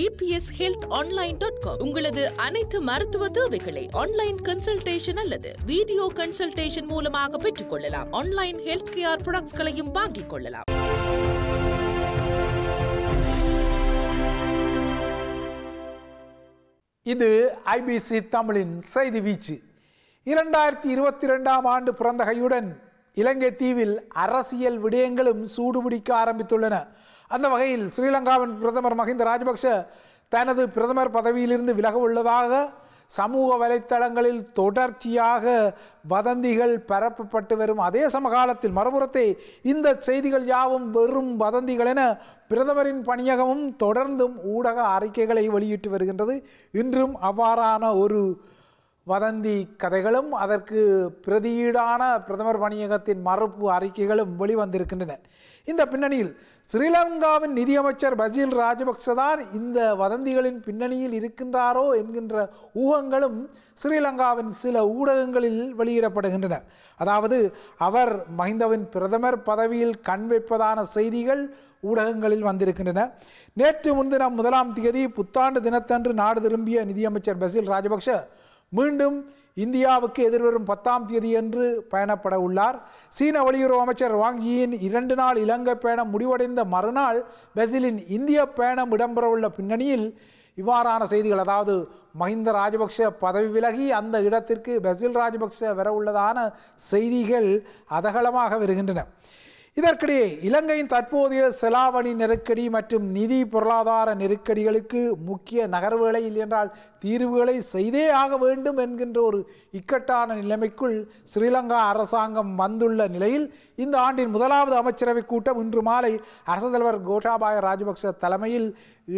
GPS health online dot com உங்களது அனைத்து மருத்துவ தேவைகளை ஆன்லைன் கன்சல்டேஷன் அல்லது வீடியோ கன்சல்டேஷன் மூலமாக பெற்றுக்கொள்ளலாம் ஆன்லைன் ஹெல்த் கேர் ப்ராடக்ட்ஸ்களையும் வாங்கிக் கொள்ளலாம் இது ஐபிசி தமிழின் செய்தி வீச்சு இரண்டாயிரத்தி இருபத்தி ரெண்டாம் ஆண்டு பிறந்தகையுடன் இலங்கை தீவில் அரசியல் விடயங்களும் சூடுபிடிக்க ஆரம்பித்துள்ளன அந்த வகையில் ஸ்ரீலங்காவின் பிரதமர் மஹிந்த ராஜபக்ஷ தனது பிரதமர் பதவியிலிருந்து விலக உள்ளதாக சமூக வலைத்தளங்களில் தொடர்ச்சியாக வதந்திகள் பரப்பப்பட்டு வரும் அதே சமகாலத்தில் மறுபுறத்தை இந்த செய்திகள் யாவும் வெறும் வதந்திகள் என பிரதமரின் பணியகமும் தொடர்ந்தும் ஊடக அறிக்கைகளை வெளியிட்டு வருகின்றது இன்றும் அவ்வாறான ஒரு வதந்தி கதைகளும் அதற்கு பிரதியீடான பிரதமர் பணியகத்தின் மறுப்பு அறிக்கைகளும் வெளிவந்திருக்கின்றன இந்த பின்னணியில் ஸ்ரீலங்காவின் நிதியமைச்சர் பசீல் ராஜபக்ச தான் இந்த வதந்திகளின் பின்னணியில் இருக்கின்றாரோ என்கின்ற ஊகங்களும் ஸ்ரீலங்காவின் சில ஊடகங்களில் வெளியிடப்படுகின்றன அதாவது அவர் மஹிந்தவின் பிரதமர் பதவியில் கண் வைப்பதான செய்திகள் ஊடகங்களில் வந்திருக்கின்றன நேற்று முன்தினம் முதலாம் தேதி புத்தாண்டு தினத்தன்று நாடு திரும்பிய நிதியமைச்சர் பசீல் ராஜபக்ஷ மீண்டும் இந்தியாவுக்கு எதிர்வரும் பத்தாம் தேதி என்று பயணப்பட உள்ளார் சீன வெளியுறவு அமைச்சர் வாங்கியின் இரண்டு நாள் இலங்கை பயணம் முடிவடைந்த மறுநாள் பிரேசிலின் இந்திய பயணம் இடம்பெறவுள்ள பின்னணியில் இவ்வாறான செய்திகள் அதாவது மஹிந்த ராஜபக்ஷ பதவி விலகி அந்த இடத்திற்கு பிரசில் ராஜபக்ஷ உள்ளதான செய்திகள் அதகலமாக வருகின்றன இதற்கிடையே இலங்கையின் தற்போதைய செலாவணி நெருக்கடி மற்றும் நிதி பொருளாதார நெருக்கடிகளுக்கு முக்கிய நகர்வுகளை இல்லையென்றால் தீர்வுகளை செய்தே ஆக வேண்டும் என்கின்ற ஒரு இக்கட்டான நிலைமைக்குள் ஸ்ரீலங்கா அரசாங்கம் வந்துள்ள நிலையில் இந்த ஆண்டின் முதலாவது அமைச்சரவைக் கூட்டம் இன்று மாலை அரசு தலைவர் கோட்டாபாய ராஜபக்ச தலைமையில்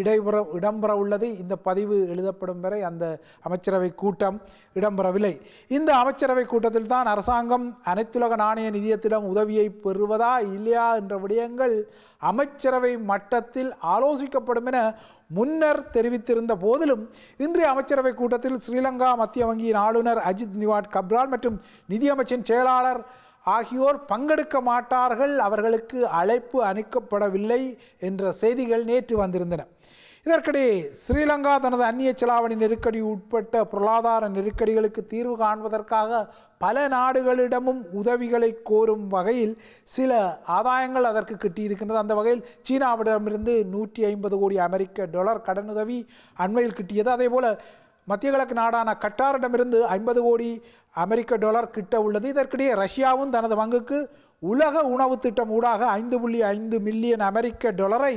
இடைபெற இடம்பெற உள்ளது இந்த பதிவு எழுதப்படும் வரை அந்த அமைச்சரவை கூட்டம் இடம்பெறவில்லை இந்த அமைச்சரவை கூட்டத்தில் தான் அரசாங்கம் அனைத்துலக நாணய நிதியத்திடம் உதவியை பெறுவதா இல்லையா என்ற விடயங்கள் அமைச்சரவை மட்டத்தில் ஆலோசிக்கப்படும் என முன்னர் தெரிவித்திருந்த போதிலும் இன்றைய அமைச்சரவை கூட்டத்தில் ஸ்ரீலங்கா மத்திய வங்கியின் ஆளுநர் அஜித் நிவாட் கப்ரால் மற்றும் நிதியமைச்சின் செயலாளர் ஆகியோர் பங்கெடுக்க மாட்டார்கள் அவர்களுக்கு அழைப்பு அணிக்கப்படவில்லை என்ற செய்திகள் நேற்று வந்திருந்தன இதற்கிடையே ஸ்ரீலங்கா தனது அந்நிய செலாவணி நெருக்கடி உட்பட்ட பொருளாதார நெருக்கடிகளுக்கு தீர்வு காண்பதற்காக பல நாடுகளிடமும் உதவிகளை கோரும் வகையில் சில ஆதாயங்கள் அதற்கு கிட்டியிருக்கின்றது அந்த வகையில் சீனாவிடமிருந்து நூற்றி ஐம்பது கோடி அமெரிக்க டாலர் கடனுதவி அண்மையில் கிட்டியது அதே போல் மத்திய கிழக்கு நாடான கட்டாரிடமிருந்து ஐம்பது கோடி அமெரிக்க டாலர் கிட்ட உள்ளது இதற்கிடையே ரஷ்யாவும் தனது பங்குக்கு உலக உணவு திட்டம் ஊடாக ஐந்து புள்ளி ஐந்து மில்லியன் அமெரிக்க டொலரை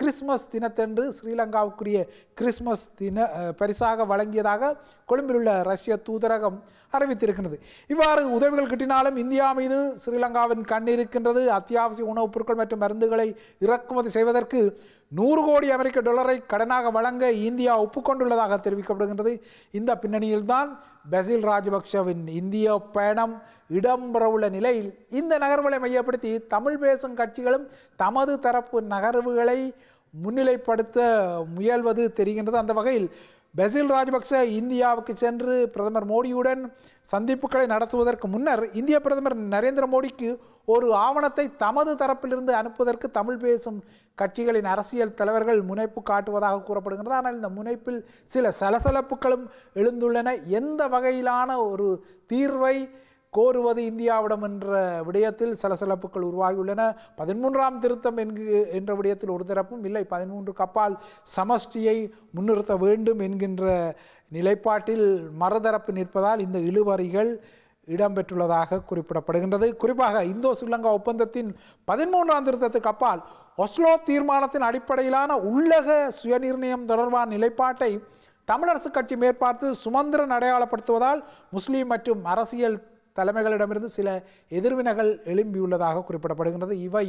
கிறிஸ்மஸ் தினத்தன்று ஸ்ரீலங்காவுக்குரிய கிறிஸ்மஸ் தின பரிசாக வழங்கியதாக கொழும்பில் உள்ள ரஷ்ய தூதரகம் அறிவித்திருக்கிறது இவ்வாறு உதவிகள் கிட்டினாலும் இந்தியா மீது ஸ்ரீலங்காவின் கண் இருக்கின்றது அத்தியாவசிய உணவுப் பொருட்கள் மற்றும் மருந்துகளை இறக்குமதி செய்வதற்கு நூறு கோடி அமெரிக்க டாலரை கடனாக வழங்க இந்தியா ஒப்புக்கொண்டுள்ளதாக தெரிவிக்கப்படுகின்றது இந்த பின்னணியில்தான் பிரசில் ராஜபக்ஷவின் இந்திய பயணம் இடம்பெறவுள்ள நிலையில் இந்த நகர்வுகளை மையப்படுத்தி தமிழ் பேசும் கட்சிகளும் தமது தரப்பு நகர்வுகளை முன்னிலைப்படுத்த முயல்வது தெரிகின்றது அந்த வகையில் பிரசில் ராஜபக்ச இந்தியாவுக்கு சென்று பிரதமர் மோடியுடன் சந்திப்புகளை நடத்துவதற்கு முன்னர் இந்திய பிரதமர் நரேந்திர மோடிக்கு ஒரு ஆவணத்தை தமது தரப்பிலிருந்து அனுப்புவதற்கு தமிழ் பேசும் கட்சிகளின் அரசியல் தலைவர்கள் முனைப்பு காட்டுவதாக கூறப்படுகிறது ஆனால் இந்த முனைப்பில் சில சலசலப்புகளும் எழுந்துள்ளன எந்த வகையிலான ஒரு தீர்வை கோருவது இந்தியாவிடம் என்ற விடயத்தில் சலசலப்புகள் உருவாகியுள்ளன பதிமூன்றாம் திருத்தம் என்கு என்ற விடயத்தில் ஒரு தரப்பும் இல்லை பதிமூன்று கப்பால் சமஷ்டியை முன்னிறுத்த வேண்டும் என்கின்ற நிலைப்பாட்டில் மறுதரப்பு நிற்பதால் இந்த இழுவறிகள் இடம்பெற்றுள்ளதாக குறிப்பிடப்படுகின்றது குறிப்பாக இந்தோ ஸ்ரீலங்கா ஒப்பந்தத்தின் பதிமூன்றாம் திருத்தத்துக்கு அப்பால் ஒஸ்லோ தீர்மானத்தின் அடிப்படையிலான உள்ளக சுயநிர்ணயம் தொடர்பான நிலைப்பாட்டை தமிழரசுக் கட்சி மேற்பார்த்து சுமந்திரன் அடையாளப்படுத்துவதால் முஸ்லீம் மற்றும் அரசியல் தலைமைகளிடமிருந்து சில எதிர்வினைகள் எழும்பியுள்ளதாக குறிப்பிடப்படுகின்றது இவை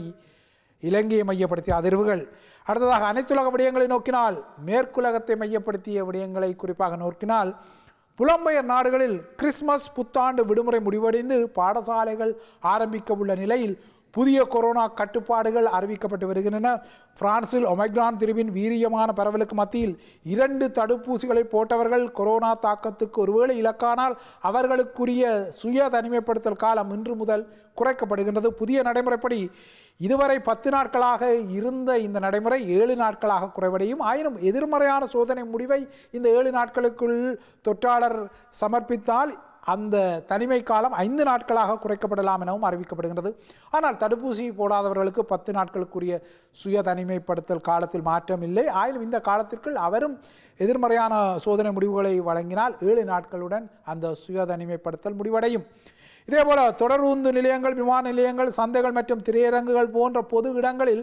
இலங்கையை மையப்படுத்திய அதிர்வுகள் அடுத்ததாக அனைத்துலக விடயங்களை நோக்கினால் மேற்குலகத்தை மையப்படுத்திய விடயங்களை குறிப்பாக நோக்கினால் புலம்பெயர் நாடுகளில் கிறிஸ்மஸ் புத்தாண்டு விடுமுறை முடிவடைந்து பாடசாலைகள் ஆரம்பிக்க உள்ள நிலையில் புதிய கொரோனா கட்டுப்பாடுகள் அறிவிக்கப்பட்டு வருகின்றன பிரான்சில் ஒமைக்ரான் திருவின் வீரியமான பரவலுக்கு மத்தியில் இரண்டு தடுப்பூசிகளை போட்டவர்கள் கொரோனா தாக்கத்துக்கு ஒருவேளை இலக்கானால் அவர்களுக்குரிய சுய தனிமைப்படுத்தல் காலம் இன்று முதல் குறைக்கப்படுகின்றது புதிய நடைமுறைப்படி இதுவரை பத்து நாட்களாக இருந்த இந்த நடைமுறை ஏழு நாட்களாக குறைவடையும் ஆயினும் எதிர்மறையான சோதனை முடிவை இந்த ஏழு நாட்களுக்குள் தொற்றாளர் சமர்ப்பித்தால் அந்த தனிமை காலம் ஐந்து நாட்களாக குறைக்கப்படலாம் எனவும் அறிவிக்கப்படுகிறது ஆனால் தடுப்பூசி போடாதவர்களுக்கு பத்து நாட்களுக்குரிய சுய தனிமைப்படுத்தல் காலத்தில் மாற்றம் இல்லை ஆயினும் இந்த காலத்திற்குள் அவரும் எதிர்மறையான சோதனை முடிவுகளை வழங்கினால் ஏழு நாட்களுடன் அந்த சுய தனிமைப்படுத்தல் முடிவடையும் இதேபோல தொடரூந்து நிலையங்கள் விமான நிலையங்கள் சந்தைகள் மற்றும் திரையரங்குகள் போன்ற பொது இடங்களில்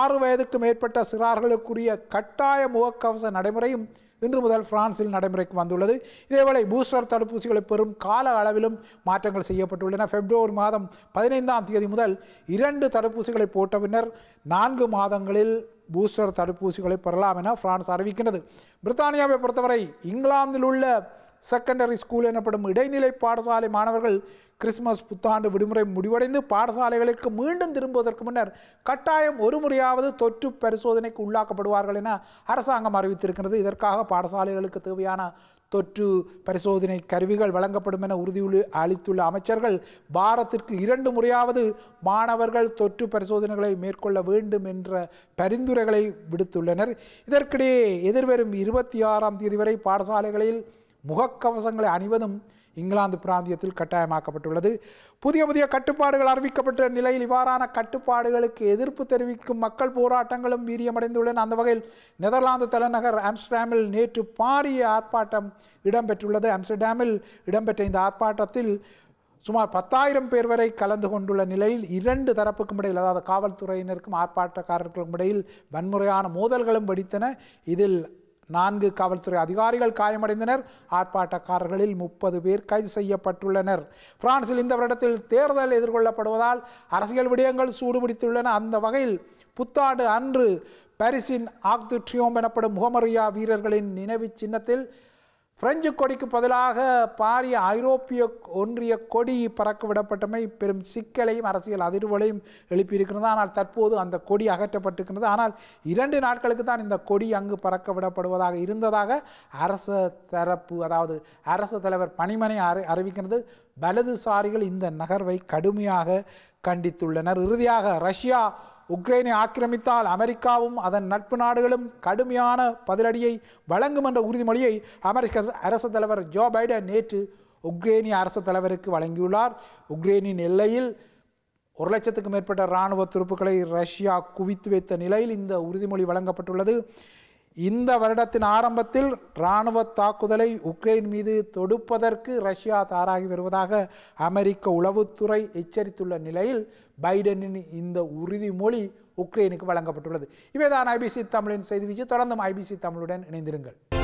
ஆறு வயதுக்கு மேற்பட்ட சிறார்களுக்குரிய கட்டாய முகக்கவச நடைமுறையும் இன்று முதல் பிரான்சில் நடைமுறைக்கு வந்துள்ளது இதேவேளை பூஸ்டர் தடுப்பூசிகளை பெறும் கால அளவிலும் மாற்றங்கள் செய்யப்பட்டுள்ளன பிப்ரவரி மாதம் பதினைந்தாம் தேதி முதல் இரண்டு தடுப்பூசிகளை போட்ட பின்னர் நான்கு மாதங்களில் பூஸ்டர் தடுப்பூசிகளை பெறலாம் என பிரான்ஸ் அறிவிக்கின்றது பிரித்தானியாவை பொறுத்தவரை இங்கிலாந்தில் உள்ள செகண்டரி ஸ்கூல் எனப்படும் இடைநிலை பாடசாலை மாணவர்கள் கிறிஸ்துமஸ் புத்தாண்டு விடுமுறை முடிவடைந்து பாடசாலைகளுக்கு மீண்டும் திரும்புவதற்கு முன்னர் கட்டாயம் ஒரு முறையாவது தொற்று பரிசோதனைக்கு உள்ளாக்கப்படுவார்கள் என அரசாங்கம் அறிவித்திருக்கிறது இதற்காக பாடசாலைகளுக்கு தேவையான தொற்று பரிசோதனை கருவிகள் வழங்கப்படும் என உறுதியுள்ள அளித்துள்ள அமைச்சர்கள் பாரத்திற்கு இரண்டு முறையாவது மாணவர்கள் தொற்று பரிசோதனைகளை மேற்கொள்ள வேண்டும் என்ற பரிந்துரைகளை விடுத்துள்ளனர் இதற்கிடையே எதிர்வரும் இருபத்தி ஆறாம் தேதி வரை பாடசாலைகளில் முகக்கவசங்களை அணிவதும் இங்கிலாந்து பிராந்தியத்தில் கட்டாயமாக்கப்பட்டுள்ளது புதிய புதிய கட்டுப்பாடுகள் அறிவிக்கப்பட்ட நிலையில் இவ்வாறான கட்டுப்பாடுகளுக்கு எதிர்ப்பு தெரிவிக்கும் மக்கள் போராட்டங்களும் வீரியமடைந்துள்ளன அந்த வகையில் நெதர்லாந்து தலைநகர் ஆம்ஸ்டர்டாமில் நேற்று பாரிய ஆர்ப்பாட்டம் இடம்பெற்றுள்ளது ஆம்ஸ்டர்டாமில் இடம்பெற்ற இந்த ஆர்ப்பாட்டத்தில் சுமார் பத்தாயிரம் பேர் வரை கலந்து கொண்டுள்ள நிலையில் இரண்டு தரப்புக்கும் இடையில் அதாவது காவல்துறையினருக்கும் ஆர்ப்பாட்டக்காரர்களுக்கும் இடையில் வன்முறையான மோதல்களும் வெடித்தன இதில் நான்கு காவல்துறை அதிகாரிகள் காயமடைந்தனர் ஆர்ப்பாட்டக்காரர்களில் முப்பது பேர் கைது செய்யப்பட்டுள்ளனர் பிரான்சில் இந்த வருடத்தில் தேர்தல் எதிர்கொள்ளப்படுவதால் அரசியல் விடயங்கள் சூடுபிடித்துள்ளன அந்த வகையில் புத்தாண்டு அன்று பாரிஸின் ஆக்து ட்ரியோம் எனப்படும் முகமரியா வீரர்களின் நினைவு சின்னத்தில் பிரெஞ்சு கொடிக்கு பதிலாக பாரிய ஐரோப்பிய ஒன்றிய கொடி பறக்க விடப்பட்டமை பெரும் சிக்கலையும் அரசியல் அதிர்வலையும் எழுப்பியிருக்கிறது ஆனால் தற்போது அந்த கொடி அகற்றப்பட்டிருக்கிறது ஆனால் இரண்டு நாட்களுக்கு தான் இந்த கொடி அங்கு பறக்க விடப்படுவதாக இருந்ததாக அரச தரப்பு அதாவது அரசு தலைவர் பணிமனை அறி அறிவிக்கிறது வலதுசாரிகள் இந்த நகர்வை கடுமையாக கண்டித்துள்ளனர் இறுதியாக ரஷ்யா உக்ரைனை ஆக்கிரமித்தால் அமெரிக்காவும் அதன் நட்பு நாடுகளும் கடுமையான பதிலடியை வழங்கும் என்ற உறுதிமொழியை அமெரிக்க அரசு தலைவர் ஜோ பைடன் நேற்று உக்ரைனிய அரசு தலைவருக்கு வழங்கியுள்ளார் உக்ரைனின் எல்லையில் ஒரு லட்சத்துக்கும் மேற்பட்ட இராணுவ துருப்புக்களை ரஷ்யா குவித்து வைத்த நிலையில் இந்த உறுதிமொழி வழங்கப்பட்டுள்ளது இந்த வருடத்தின் ஆரம்பத்தில் இராணுவ தாக்குதலை உக்ரைன் மீது தொடுப்பதற்கு ரஷ்யா தாராகி வருவதாக அமெரிக்க உளவுத்துறை எச்சரித்துள்ள நிலையில் பைடனின் இந்த உறுதிமொழி உக்ரைனுக்கு வழங்கப்பட்டுள்ளது இவைதான் ஐபிசி தமிழின் செய்தி வீச்சு தொடர்ந்தும் ஐபிசி தமிழுடன் இணைந்திருங்கள்